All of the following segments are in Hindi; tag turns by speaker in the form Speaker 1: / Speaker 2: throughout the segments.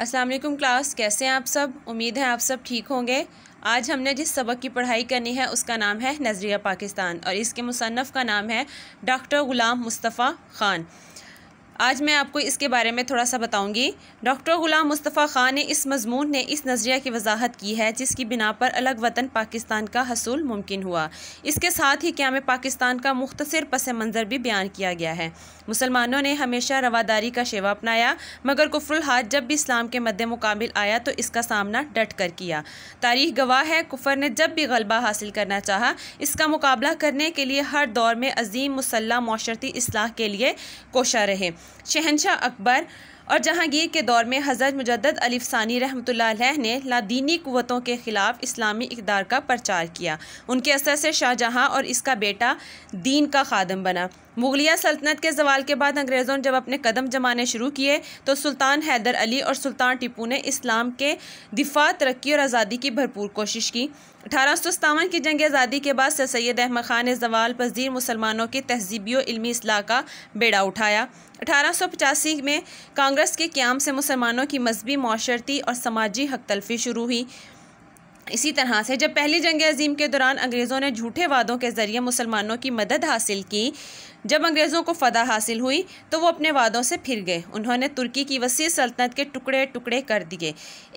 Speaker 1: अस्सलाम वालेकुम क्लास कैसे हैं आप सब उम्मीद है आप सब ठीक होंगे आज हमने जिस सबक की पढ़ाई करनी है उसका नाम है नज़रिया पाकिस्तान और इसके मुसनफ़ का नाम है डॉक्टर ग़ुलाम मुस्तफ़ा ख़ान आज मैं आपको इसके बारे में थोड़ा सा बताऊंगी डॉक्टर गुलाम मुस्तफ़ा ख़ान ने इस मजमून ने इस नज़रिया की वजाहत की है जिसकी बिना पर अलग वतन पाकिस्तान का हसूल मुमकिन हुआ इसके साथ ही क्या पाकिस्तान का मुख्तर पस मंज़र भी बयान किया गया है मुसलमानों ने हमेशा रवादारी का शेवा अपनाया मगर कुफरुल हाथ जब भी इस्लाम के मद्दे मुकाबिल आया तो इसका सामना डट कर किया तारीख गवाह है कुफर ने जब भी गलबा हासिल करना चाहा इसका मुकाबला करने के लिए हर दौर में अजीम मुसल्ह माशरती असलाह के लिए कोशा रहे शहनशाह अकबर और जहांगीर के दौर में हज़रत मुजद अलीफसानी सानी रहमत ने लादीनी कुतों के ख़िलाफ़ इस्लामी इकदार का प्रचार किया उनके असर से शाहजहाँ और इसका बेटा दीन का खादम बना मुगलिया सल्तनत के जवाल के बाद अंग्रेज़ों ने जब अपने कदम जमाने शुरू किए तो सुल्तान हैदर अली और सुल्तान टिपू ने इस्लाम के दिफा तरक्की और आज़ादी की भरपूर कोशिश की अठारह सौ सतावन की जंग आज़ादी के बाद सर सैद अहमद ख़ान ने जवाल पजीर मुसलमानों की तहजीबी और इलमी असलाह का बेड़ा उठाया अठारह सौ पचासी में कांग्रेस कांग्रेस के क्याम से मुसलमानों की मजहबी माशरती और समाजी हक तलफी शुरू हुई इसी तरह से जब पहली जंग अजीम के दौरान अंग्रेज़ों ने झूठे वादों के ज़रिए मुसलमानों की मदद हासिल की जब अंग्रेज़ों को फ़दा हासिल हुई तो वो अपने वादों से फिर गए उन्होंने तुर्की की वसी सल्तनत के टुकड़े टुकड़े कर दिए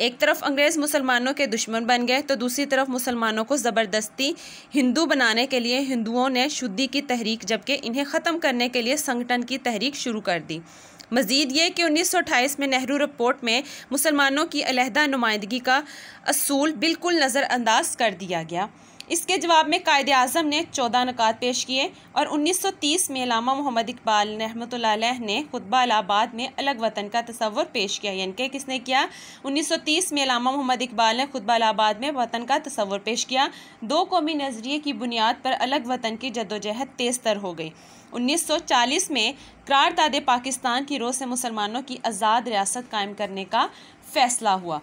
Speaker 1: एक तरफ अंग्रेज़ मुसलमानों के दुश्मन बन गए तो दूसरी तरफ मुसलमानों को ज़बरदस्ती हिंदू बनाने के लिए हिंदुओं ने शुद्धि की तहरीक जबकि इन्हें ख़त्म करने के लिए संगठन की तहरीक शुरू कर दी मज़ीद ये कि उन्नीस सौ अठाईस में नेहरू रिपोर्ट में मुसलमानों की अलहदा नुमाइंदगी का असूल बिल्कुल नज़रअंदाज कर दिया गया इसके जवाब में कायद अजम ने चौदह नकात पेश किए और 1930 में लामा मोहम्मद इकबाल रहमत ने खुतबा अलाहाबाद में अलग वतन का तस्वर पेश किया यानी कि किसने किया 1930 में लामा मोहम्मद इकबाल ने खुतबा अलाहाबाद में वतन का तस्वर पेश किया दो कौमी नज़रिए की बुनियाद पर अलग वतन की जदोजहद तेज़ तर हो गई 1940 में दादे पाकिस्तान की रोज़ से मुसलमानों की आज़ाद रियासत कायम करने का फ़ैसला हुआ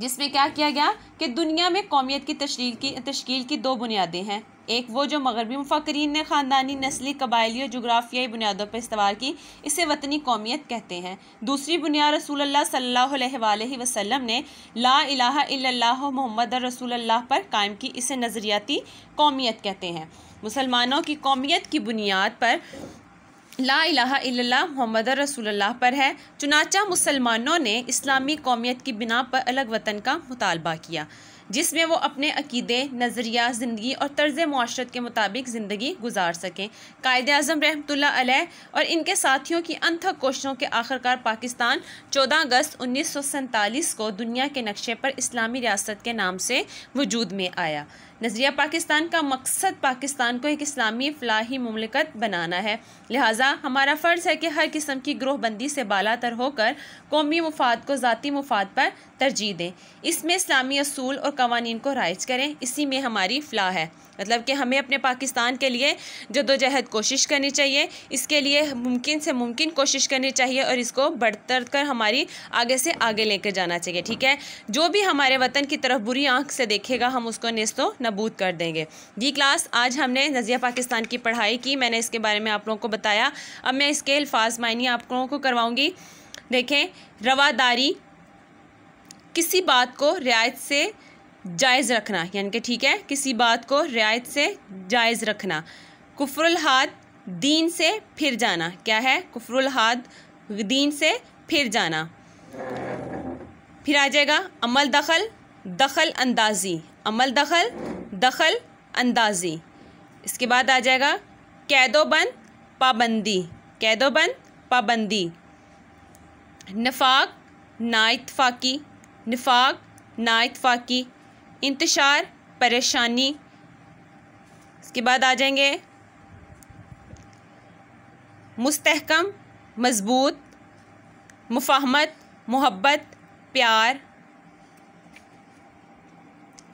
Speaker 1: जिसमें क्या किया गया कि दुनिया में कौमियत की तश्ल की तश्कील की दो बुनियादें हैं एक वो जो मगरबी मुफकरीन ने ख़ानदानी नस्ली कबायली और जुग्राफियाई बुनियादों पर इस्तेवाल की इसे वतनी कौमियत कहते हैं दूसरी बुनियाद रसूल सल्ला वसम ने ला अला मोहम्मद रसूल अल्लाह पर कायम की इसे नज़रियाती कौमियत कहते हैं मुसलमानों की कौमियत की बुनियाद पर ला इला मोहम्मद रसूलुल्लाह पर है चुनाचा मुसलमानों ने इस्लामी कौमियत की बिना पर अलग वतन का मुतालबा किया जिसमें वो अपने अकीदे नज़रिया ज़िंदगी और तर्ज माशरत के मुताबिक ज़िंदगी गुजार सकें कायद अजम रहमतुल्ला अलैह और इनके साथियों की अनथक कोशिशों के आखिरकार पाकिस्तान 14 अगस्त उन्नीस को दुनिया के नक्शे पर इस्लामी रियासत के नाम से वजूद में आया नजरिया पाकिस्तान का मकसद पाकिस्तान को एक इस्लामी फलाही ममलिकत बनाना है लिहाजा हमारा फ़र्ज़ है कि हर किस्म की ग्रोहबंदी से तर होकर कौमी मफाद को ज़ाती मफाद पर तरजीह दें इसमें इस्लामी असूल और कवानीन को राइज करें इसी में हमारी फलाह है मतलब कि हमें अपने पाकिस्तान के लिए जदोजहद कोशिश करनी चाहिए इसके लिए मुमकिन से मुमकिन कोशिश करनी चाहिए और इसको बढ़तर कर हमारी आगे से आगे लेकर जाना चाहिए ठीक है जो भी हमारे वतन की तरफ बुरी आंख से देखेगा हम उसको नस्तो नबूद कर देंगे जी क्लास आज हमने नज़िया पाकिस्तान की पढ़ाई की मैंने इसके बारे में आप लोगों को बताया अब मैं इसके अल्फाज मायने आप लोगों को करवाऊँगी देखें रवादारी किसी बात को रियायत से जायज़ रखना यानी कि ठीक है किसी बात को रियायत से जायज़ रखना कुफरुल हाद दीन से फिर जाना क्या है कुफरुल हाद दीन से फिर जाना फिर आ जाएगा अमल दखल दखल अंदाजी अमल दखल दखल अंदाजी इसके बाद आ जाएगा कैदोबंद पाबंदी कैदोबंद पाबंदी नफाक नाइतफाकी नफाक नाइतफाकी इंतशार परेशानी इसके बाद आ जाएंगे मुस्तकम मजबूत मुफाहमत मोहब्बत प्यार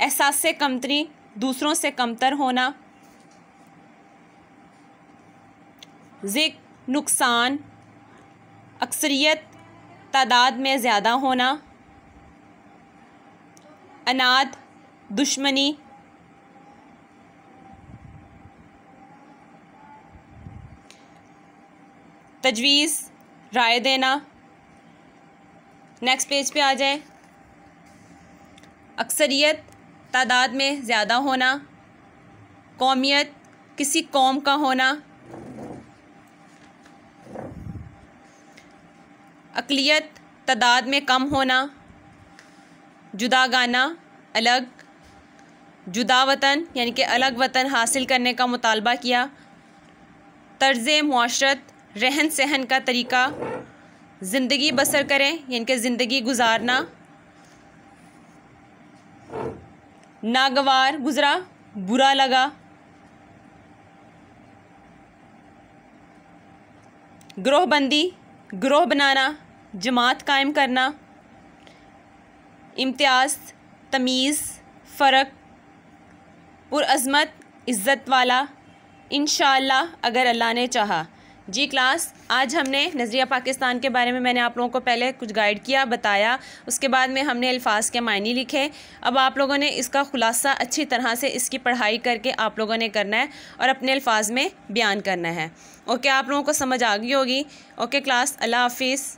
Speaker 1: एहसास से कमतरी दूसरों से कमतर होना जिक नुकसान अक्सरियत तादाद में ज़्यादा होना अनाद दुश्मनी तजवीज़ राय देना नेक्स्ट पेज पे आ जाए अक्सरियत तादाद में ज़्यादा होना कौमियत किसी कौम का होना अकलीत तादाद में कम होना जुदा गाना अलग जुदा वतन यानी कि अलग वतन हासिल करने का मुतालबा किया तर्ज माशरत रहन सहन का तरीका ज़िंदगी बसर करें यानी कि ज़िंदगी गुजारना नागवार गुज़रा बुरा लगा ग्रोहबंदी ग्रोह बनाना जमात कायम करना इम्तियाज़ तमीज़ फ़र्क पुरमत इज़्ज़त वाला इन अगर अल्लाह ने चाहा जी क्लास आज हमने नज़रिया पाकिस्तान के बारे में मैंने आप लोगों को पहले कुछ गाइड किया बताया उसके बाद में हमने अल्फाज के मायने लिखे अब आप लोगों ने इसका ख़ुलासा अच्छी तरह से इसकी पढ़ाई करके आप लोगों ने करना है और अपने अल्फाज में बयान करना है ओके आप लोगों को समझ आ गई होगी ओके क्लास अल्लाह हाफिज़